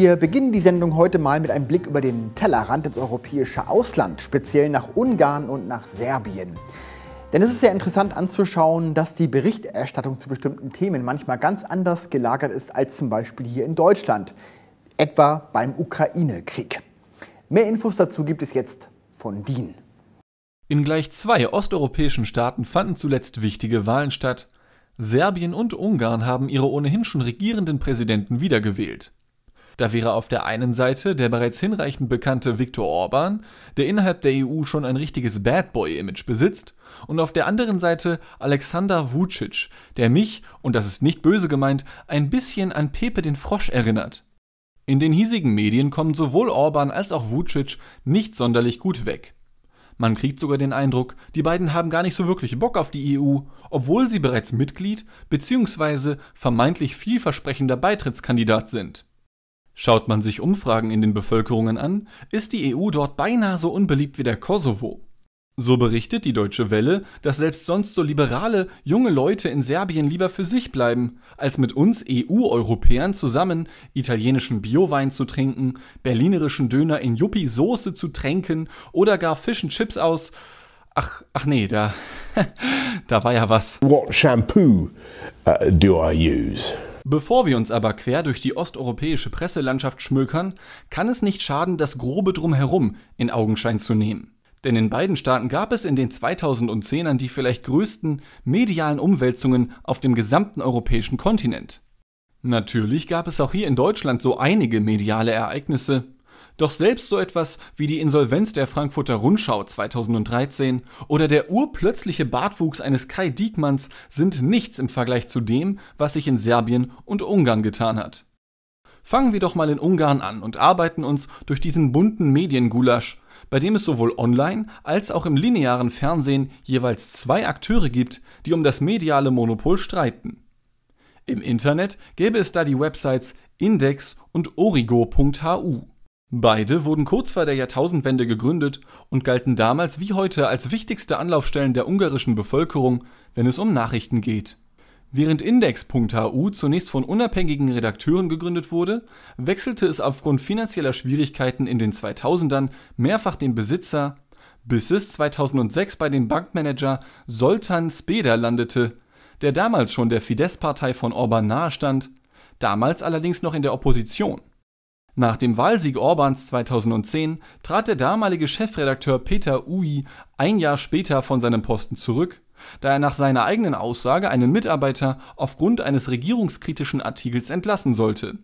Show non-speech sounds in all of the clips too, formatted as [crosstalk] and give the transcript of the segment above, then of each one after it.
Wir beginnen die Sendung heute mal mit einem Blick über den Tellerrand ins europäische Ausland, speziell nach Ungarn und nach Serbien. Denn es ist sehr interessant anzuschauen, dass die Berichterstattung zu bestimmten Themen manchmal ganz anders gelagert ist als zum Beispiel hier in Deutschland, etwa beim Ukraine-Krieg. Mehr Infos dazu gibt es jetzt von DIN. In gleich zwei osteuropäischen Staaten fanden zuletzt wichtige Wahlen statt. Serbien und Ungarn haben ihre ohnehin schon regierenden Präsidenten wiedergewählt. Da wäre auf der einen Seite der bereits hinreichend bekannte Viktor Orban, der innerhalb der EU schon ein richtiges Bad Boy-Image besitzt, und auf der anderen Seite Alexander Vucic, der mich, und das ist nicht böse gemeint, ein bisschen an Pepe den Frosch erinnert. In den hiesigen Medien kommen sowohl Orban als auch Vucic nicht sonderlich gut weg. Man kriegt sogar den Eindruck, die beiden haben gar nicht so wirklich Bock auf die EU, obwohl sie bereits Mitglied bzw. vermeintlich vielversprechender Beitrittskandidat sind. Schaut man sich Umfragen in den Bevölkerungen an, ist die EU dort beinahe so unbeliebt wie der Kosovo. So berichtet die Deutsche Welle, dass selbst sonst so liberale, junge Leute in Serbien lieber für sich bleiben, als mit uns EU-Europäern zusammen italienischen Biowein zu trinken, berlinerischen Döner in Yuppie-Soße zu tränken oder gar Fish Chips aus. Ach, ach nee, da, [laughs] da war ja was. What shampoo uh, do I use? Bevor wir uns aber quer durch die osteuropäische Presselandschaft schmökern, kann es nicht schaden, das grobe Drumherum in Augenschein zu nehmen. Denn in beiden Staaten gab es in den 2010ern die vielleicht größten medialen Umwälzungen auf dem gesamten europäischen Kontinent. Natürlich gab es auch hier in Deutschland so einige mediale Ereignisse, doch selbst so etwas wie die Insolvenz der Frankfurter Rundschau 2013 oder der urplötzliche Bartwuchs eines Kai Diekmanns sind nichts im Vergleich zu dem, was sich in Serbien und Ungarn getan hat. Fangen wir doch mal in Ungarn an und arbeiten uns durch diesen bunten Mediengulasch, bei dem es sowohl online als auch im linearen Fernsehen jeweils zwei Akteure gibt, die um das mediale Monopol streiten. Im Internet gäbe es da die Websites index und origo.hu. Beide wurden kurz vor der Jahrtausendwende gegründet und galten damals wie heute als wichtigste Anlaufstellen der ungarischen Bevölkerung, wenn es um Nachrichten geht. Während index.hu zunächst von unabhängigen Redakteuren gegründet wurde, wechselte es aufgrund finanzieller Schwierigkeiten in den 2000ern mehrfach den Besitzer, bis es 2006 bei dem Bankmanager Soltan Speder landete, der damals schon der Fidesz-Partei von Orban nahestand, damals allerdings noch in der Opposition. Nach dem Wahlsieg Orbans 2010 trat der damalige Chefredakteur Peter Uy ein Jahr später von seinem Posten zurück, da er nach seiner eigenen Aussage einen Mitarbeiter aufgrund eines regierungskritischen Artikels entlassen sollte.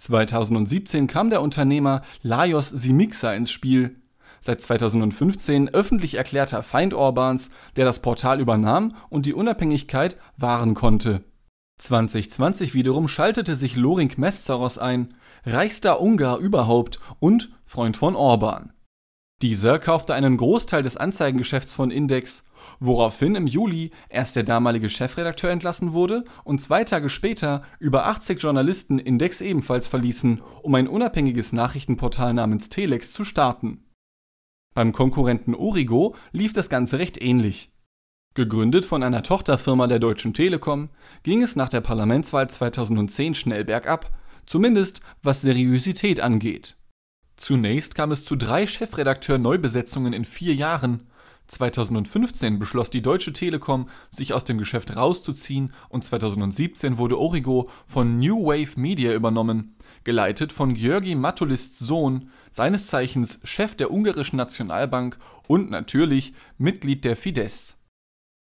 2017 kam der Unternehmer Lajos Simixa ins Spiel, seit 2015 öffentlich erklärter Feind Orbans, der das Portal übernahm und die Unabhängigkeit wahren konnte. 2020 wiederum schaltete sich Loring Meszaros ein, reichster Ungar überhaupt und Freund von Orban. Dieser kaufte einen Großteil des Anzeigengeschäfts von Index, woraufhin im Juli erst der damalige Chefredakteur entlassen wurde und zwei Tage später über 80 Journalisten Index ebenfalls verließen, um ein unabhängiges Nachrichtenportal namens Telex zu starten. Beim Konkurrenten Origo lief das Ganze recht ähnlich. Gegründet von einer Tochterfirma der Deutschen Telekom, ging es nach der Parlamentswahl 2010 schnell bergab zumindest was Seriosität angeht. Zunächst kam es zu drei Chefredakteur-Neubesetzungen in vier Jahren. 2015 beschloss die Deutsche Telekom, sich aus dem Geschäft rauszuziehen und 2017 wurde Origo von New Wave Media übernommen, geleitet von Georgi Matulists Sohn, seines Zeichens Chef der ungarischen Nationalbank und natürlich Mitglied der Fidesz.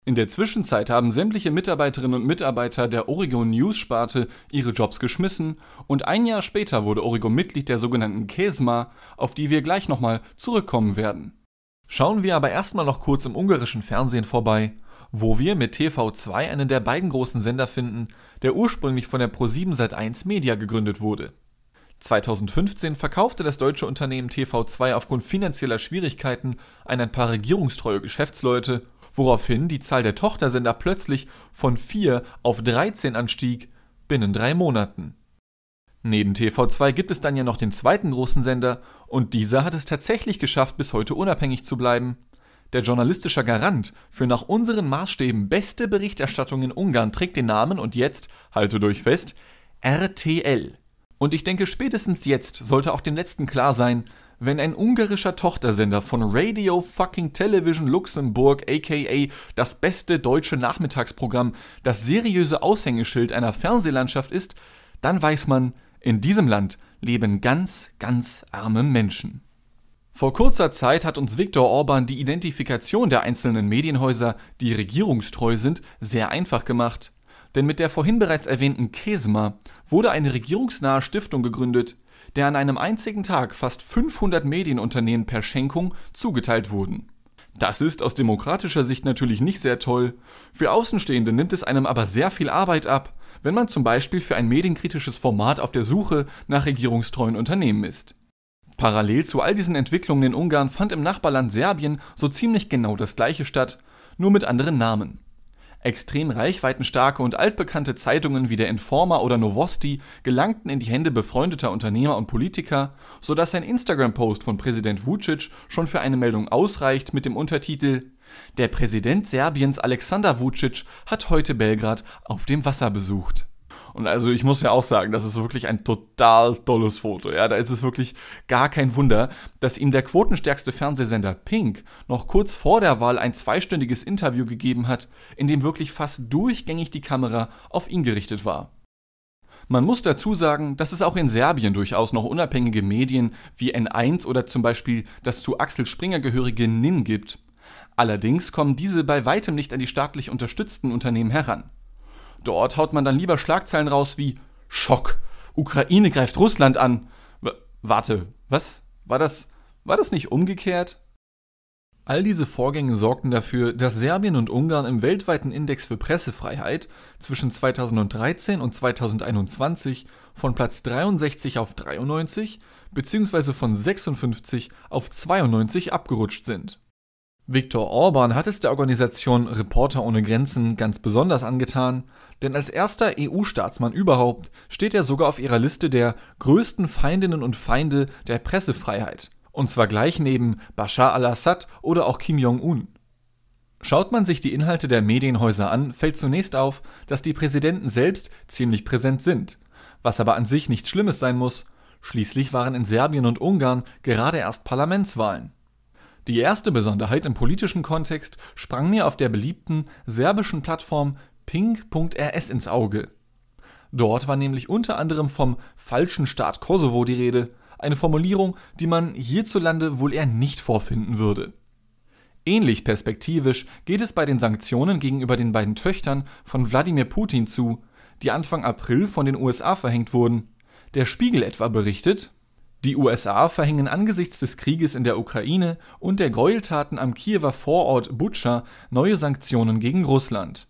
In der Zwischenzeit haben sämtliche Mitarbeiterinnen und Mitarbeiter der Oregon News Sparte ihre Jobs geschmissen und ein Jahr später wurde Oregon Mitglied der sogenannten KESMA, auf die wir gleich nochmal zurückkommen werden. Schauen wir aber erstmal noch kurz im ungarischen Fernsehen vorbei, wo wir mit TV2 einen der beiden großen Sender finden, der ursprünglich von der Pro7 seit 1 Media gegründet wurde. 2015 verkaufte das deutsche Unternehmen TV2 aufgrund finanzieller Schwierigkeiten an ein paar regierungstreue Geschäftsleute woraufhin die Zahl der Tochtersender plötzlich von 4 auf 13 anstieg binnen drei Monaten. Neben TV2 gibt es dann ja noch den zweiten großen Sender und dieser hat es tatsächlich geschafft, bis heute unabhängig zu bleiben. Der journalistische Garant für nach unseren Maßstäben beste Berichterstattung in Ungarn trägt den Namen und jetzt, halte durch fest, RTL. Und ich denke, spätestens jetzt sollte auch dem letzten klar sein, wenn ein ungarischer Tochtersender von Radio Fucking Television Luxemburg, aka das beste deutsche Nachmittagsprogramm, das seriöse Aushängeschild einer Fernsehlandschaft ist, dann weiß man, in diesem Land leben ganz, ganz arme Menschen. Vor kurzer Zeit hat uns Viktor Orban die Identifikation der einzelnen Medienhäuser, die regierungstreu sind, sehr einfach gemacht. Denn mit der vorhin bereits erwähnten KESMA wurde eine regierungsnahe Stiftung gegründet, der an einem einzigen Tag fast 500 Medienunternehmen per Schenkung zugeteilt wurden. Das ist aus demokratischer Sicht natürlich nicht sehr toll, für Außenstehende nimmt es einem aber sehr viel Arbeit ab, wenn man zum Beispiel für ein medienkritisches Format auf der Suche nach regierungstreuen Unternehmen ist. Parallel zu all diesen Entwicklungen in Ungarn fand im Nachbarland Serbien so ziemlich genau das gleiche statt, nur mit anderen Namen. Extrem reichweitenstarke und altbekannte Zeitungen wie der Informer oder Novosti gelangten in die Hände befreundeter Unternehmer und Politiker, sodass ein Instagram-Post von Präsident Vucic schon für eine Meldung ausreicht mit dem Untertitel Der Präsident Serbiens Alexander Vucic hat heute Belgrad auf dem Wasser besucht. Und also ich muss ja auch sagen, das ist wirklich ein total tolles Foto. Ja, da ist es wirklich gar kein Wunder, dass ihm der quotenstärkste Fernsehsender Pink noch kurz vor der Wahl ein zweistündiges Interview gegeben hat, in dem wirklich fast durchgängig die Kamera auf ihn gerichtet war. Man muss dazu sagen, dass es auch in Serbien durchaus noch unabhängige Medien wie N1 oder zum Beispiel das zu Axel Springer gehörige NIN gibt. Allerdings kommen diese bei weitem nicht an die staatlich unterstützten Unternehmen heran. Dort haut man dann lieber Schlagzeilen raus wie Schock, Ukraine greift Russland an. W warte, was? War das, war das nicht umgekehrt? All diese Vorgänge sorgten dafür, dass Serbien und Ungarn im weltweiten Index für Pressefreiheit zwischen 2013 und 2021 von Platz 63 auf 93 bzw. von 56 auf 92 abgerutscht sind. Viktor Orban hat es der Organisation Reporter ohne Grenzen ganz besonders angetan, denn als erster EU-Staatsmann überhaupt steht er sogar auf ihrer Liste der größten Feindinnen und Feinde der Pressefreiheit, und zwar gleich neben Bashar al-Assad oder auch Kim Jong-un. Schaut man sich die Inhalte der Medienhäuser an, fällt zunächst auf, dass die Präsidenten selbst ziemlich präsent sind, was aber an sich nichts Schlimmes sein muss, schließlich waren in Serbien und Ungarn gerade erst Parlamentswahlen. Die erste Besonderheit im politischen Kontext sprang mir auf der beliebten serbischen Plattform ping.rs ins Auge. Dort war nämlich unter anderem vom falschen Staat Kosovo die Rede, eine Formulierung, die man hierzulande wohl eher nicht vorfinden würde. Ähnlich perspektivisch geht es bei den Sanktionen gegenüber den beiden Töchtern von Wladimir Putin zu, die Anfang April von den USA verhängt wurden. Der Spiegel etwa berichtet, die USA verhängen angesichts des Krieges in der Ukraine und der Gräueltaten am Kiewer Vorort Butscha neue Sanktionen gegen Russland.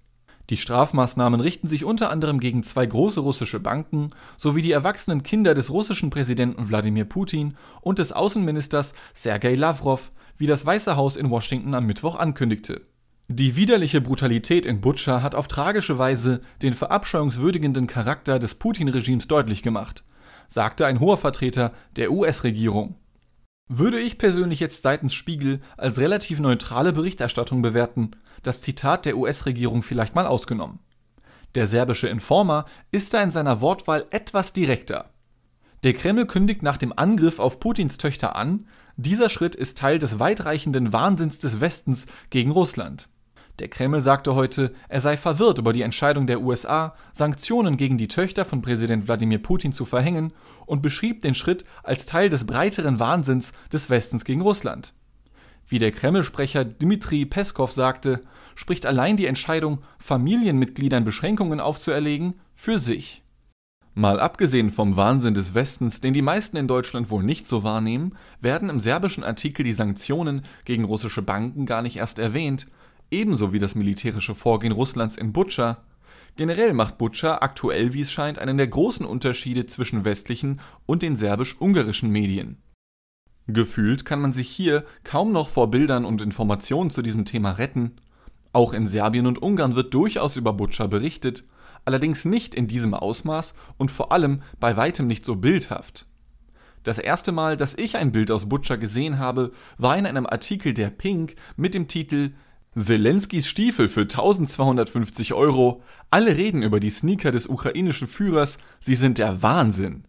Die Strafmaßnahmen richten sich unter anderem gegen zwei große russische Banken sowie die erwachsenen Kinder des russischen Präsidenten Wladimir Putin und des Außenministers Sergei Lavrov, wie das Weiße Haus in Washington am Mittwoch ankündigte. Die widerliche Brutalität in Butscha hat auf tragische Weise den verabscheuungswürdigenden Charakter des Putin-Regimes deutlich gemacht sagte ein hoher Vertreter der US-Regierung. Würde ich persönlich jetzt seitens Spiegel als relativ neutrale Berichterstattung bewerten, das Zitat der US-Regierung vielleicht mal ausgenommen. Der serbische Informer ist da in seiner Wortwahl etwas direkter. Der Kreml kündigt nach dem Angriff auf Putins Töchter an, dieser Schritt ist Teil des weitreichenden Wahnsinns des Westens gegen Russland. Der Kreml sagte heute, er sei verwirrt über die Entscheidung der USA, Sanktionen gegen die Töchter von Präsident Wladimir Putin zu verhängen und beschrieb den Schritt als Teil des breiteren Wahnsinns des Westens gegen Russland. Wie der Kreml-Sprecher Dmitri Peskov sagte, spricht allein die Entscheidung, Familienmitgliedern Beschränkungen aufzuerlegen, für sich. Mal abgesehen vom Wahnsinn des Westens, den die meisten in Deutschland wohl nicht so wahrnehmen, werden im serbischen Artikel die Sanktionen gegen russische Banken gar nicht erst erwähnt, ebenso wie das militärische Vorgehen Russlands in Butscha. Generell macht Butscha aktuell, wie es scheint, einen der großen Unterschiede zwischen westlichen und den serbisch-ungarischen Medien. Gefühlt kann man sich hier kaum noch vor Bildern und Informationen zu diesem Thema retten. Auch in Serbien und Ungarn wird durchaus über Butscha berichtet, allerdings nicht in diesem Ausmaß und vor allem bei weitem nicht so bildhaft. Das erste Mal, dass ich ein Bild aus Butscha gesehen habe, war in einem Artikel der Pink mit dem Titel Zelenskys Stiefel für 1250 Euro. Alle reden über die Sneaker des ukrainischen Führers. Sie sind der Wahnsinn.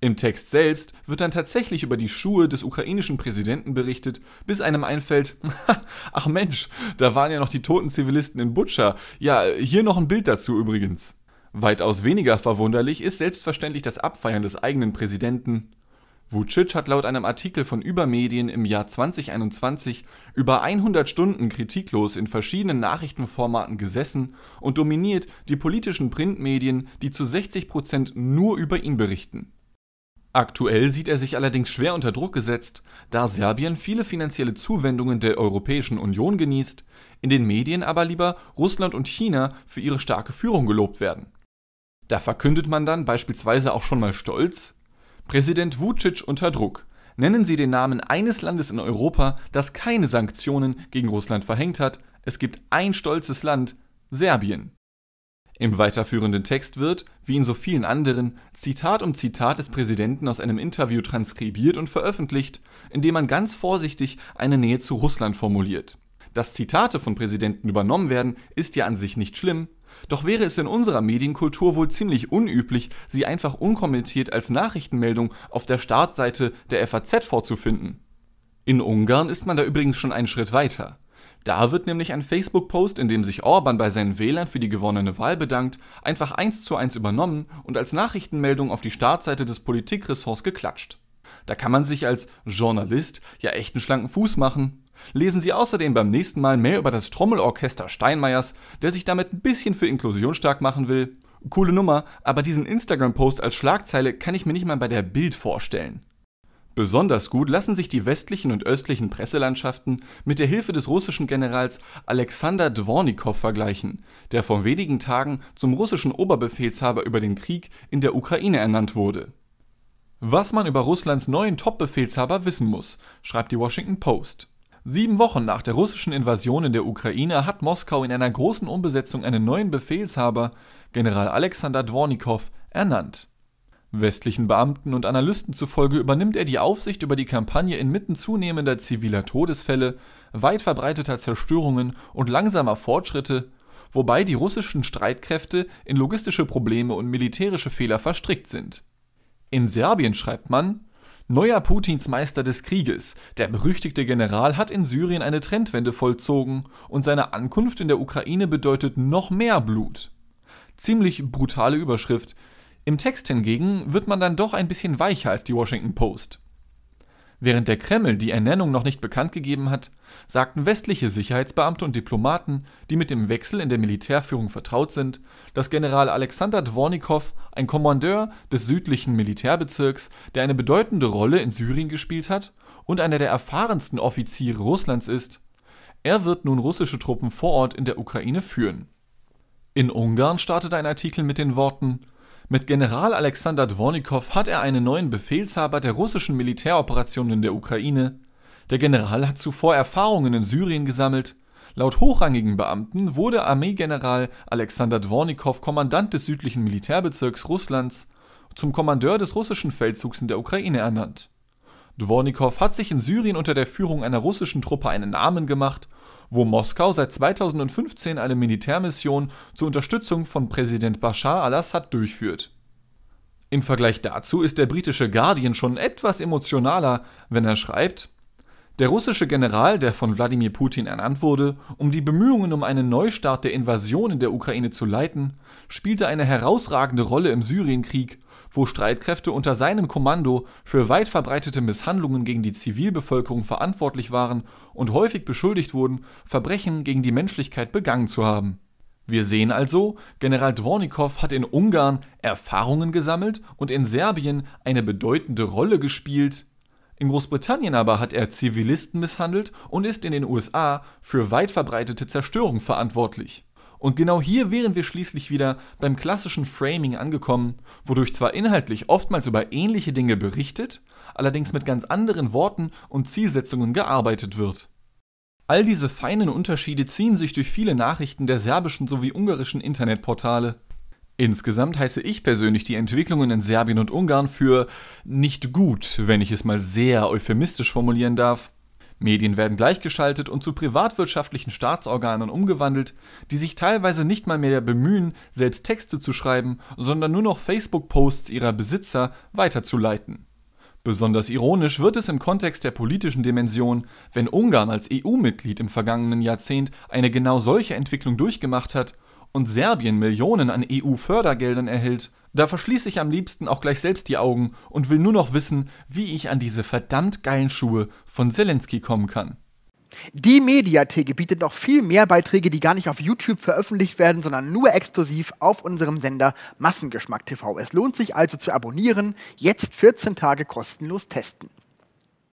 Im Text selbst wird dann tatsächlich über die Schuhe des ukrainischen Präsidenten berichtet, bis einem einfällt, [laughs] ach Mensch, da waren ja noch die toten Zivilisten in Butscha. Ja, hier noch ein Bild dazu übrigens. Weitaus weniger verwunderlich ist selbstverständlich das Abfeiern des eigenen Präsidenten. Vucic hat laut einem Artikel von Übermedien im Jahr 2021 über 100 Stunden kritiklos in verschiedenen Nachrichtenformaten gesessen und dominiert die politischen Printmedien, die zu 60% Prozent nur über ihn berichten. Aktuell sieht er sich allerdings schwer unter Druck gesetzt, da Serbien viele finanzielle Zuwendungen der Europäischen Union genießt, in den Medien aber lieber Russland und China für ihre starke Führung gelobt werden. Da verkündet man dann beispielsweise auch schon mal stolz, Präsident Vucic unter Druck. Nennen Sie den Namen eines Landes in Europa, das keine Sanktionen gegen Russland verhängt hat. Es gibt ein stolzes Land, Serbien. Im weiterführenden Text wird, wie in so vielen anderen, Zitat um Zitat des Präsidenten aus einem Interview transkribiert und veröffentlicht, indem man ganz vorsichtig eine Nähe zu Russland formuliert. Dass Zitate von Präsidenten übernommen werden, ist ja an sich nicht schlimm. Doch wäre es in unserer Medienkultur wohl ziemlich unüblich, sie einfach unkommentiert als Nachrichtenmeldung auf der Startseite der FAZ vorzufinden. In Ungarn ist man da übrigens schon einen Schritt weiter. Da wird nämlich ein Facebook-Post, in dem sich Orban bei seinen Wählern für die gewonnene Wahl bedankt, einfach eins zu eins übernommen und als Nachrichtenmeldung auf die Startseite des Politikressorts geklatscht. Da kann man sich als Journalist ja echt einen schlanken Fuß machen. Lesen Sie außerdem beim nächsten Mal mehr über das Trommelorchester Steinmeiers, der sich damit ein bisschen für Inklusion stark machen will. Coole Nummer, aber diesen Instagram-Post als Schlagzeile kann ich mir nicht mal bei der Bild vorstellen. Besonders gut lassen sich die westlichen und östlichen Presselandschaften mit der Hilfe des russischen Generals Alexander Dvornikow vergleichen, der vor wenigen Tagen zum russischen Oberbefehlshaber über den Krieg in der Ukraine ernannt wurde. Was man über Russlands neuen Top-Befehlshaber wissen muss, schreibt die Washington Post. Sieben Wochen nach der russischen Invasion in der Ukraine hat Moskau in einer großen Umbesetzung einen neuen Befehlshaber, General Alexander Dvornikow, ernannt. Westlichen Beamten und Analysten zufolge übernimmt er die Aufsicht über die Kampagne inmitten zunehmender ziviler Todesfälle, weit verbreiteter Zerstörungen und langsamer Fortschritte, wobei die russischen Streitkräfte in logistische Probleme und militärische Fehler verstrickt sind. In Serbien schreibt man, Neuer Putins Meister des Krieges, der berüchtigte General, hat in Syrien eine Trendwende vollzogen und seine Ankunft in der Ukraine bedeutet noch mehr Blut. Ziemlich brutale Überschrift. Im Text hingegen wird man dann doch ein bisschen weicher als die Washington Post. Während der Kreml die Ernennung noch nicht bekannt gegeben hat, sagten westliche Sicherheitsbeamte und Diplomaten, die mit dem Wechsel in der Militärführung vertraut sind, dass General Alexander Dvornikow ein Kommandeur des südlichen Militärbezirks, der eine bedeutende Rolle in Syrien gespielt hat und einer der erfahrensten Offiziere Russlands ist, er wird nun russische Truppen vor Ort in der Ukraine führen. In Ungarn startet ein Artikel mit den Worten mit General Alexander Dvornikow hat er einen neuen Befehlshaber der russischen Militäroperationen in der Ukraine. Der General hat zuvor Erfahrungen in Syrien gesammelt. Laut hochrangigen Beamten wurde Armeegeneral Alexander Dvornikow Kommandant des südlichen Militärbezirks Russlands zum Kommandeur des russischen Feldzugs in der Ukraine ernannt. Dvornikow hat sich in Syrien unter der Führung einer russischen Truppe einen Namen gemacht wo Moskau seit 2015 eine Militärmission zur Unterstützung von Präsident Bashar al-Assad durchführt. Im Vergleich dazu ist der britische Guardian schon etwas emotionaler, wenn er schreibt, der russische General, der von Wladimir Putin ernannt wurde, um die Bemühungen um einen Neustart der Invasion in der Ukraine zu leiten, spielte eine herausragende Rolle im Syrienkrieg wo Streitkräfte unter seinem Kommando für weit verbreitete Misshandlungen gegen die Zivilbevölkerung verantwortlich waren und häufig beschuldigt wurden, Verbrechen gegen die Menschlichkeit begangen zu haben. Wir sehen also, General Dvornikow hat in Ungarn Erfahrungen gesammelt und in Serbien eine bedeutende Rolle gespielt. In Großbritannien aber hat er Zivilisten misshandelt und ist in den USA für weit verbreitete Zerstörung verantwortlich. Und genau hier wären wir schließlich wieder beim klassischen Framing angekommen, wodurch zwar inhaltlich oftmals über ähnliche Dinge berichtet, allerdings mit ganz anderen Worten und Zielsetzungen gearbeitet wird. All diese feinen Unterschiede ziehen sich durch viele Nachrichten der serbischen sowie ungarischen Internetportale. Insgesamt heiße ich persönlich die Entwicklungen in Serbien und Ungarn für nicht gut, wenn ich es mal sehr euphemistisch formulieren darf, Medien werden gleichgeschaltet und zu privatwirtschaftlichen Staatsorganen umgewandelt, die sich teilweise nicht mal mehr bemühen, selbst Texte zu schreiben, sondern nur noch Facebook-Posts ihrer Besitzer weiterzuleiten. Besonders ironisch wird es im Kontext der politischen Dimension, wenn Ungarn als EU-Mitglied im vergangenen Jahrzehnt eine genau solche Entwicklung durchgemacht hat und Serbien Millionen an EU-Fördergeldern erhält, da verschließe ich am liebsten auch gleich selbst die Augen und will nur noch wissen, wie ich an diese verdammt geilen Schuhe von Zelensky kommen kann. Die Mediatheke bietet noch viel mehr Beiträge, die gar nicht auf YouTube veröffentlicht werden, sondern nur exklusiv auf unserem Sender Massengeschmack TV. Es lohnt sich also zu abonnieren, jetzt 14 Tage kostenlos testen.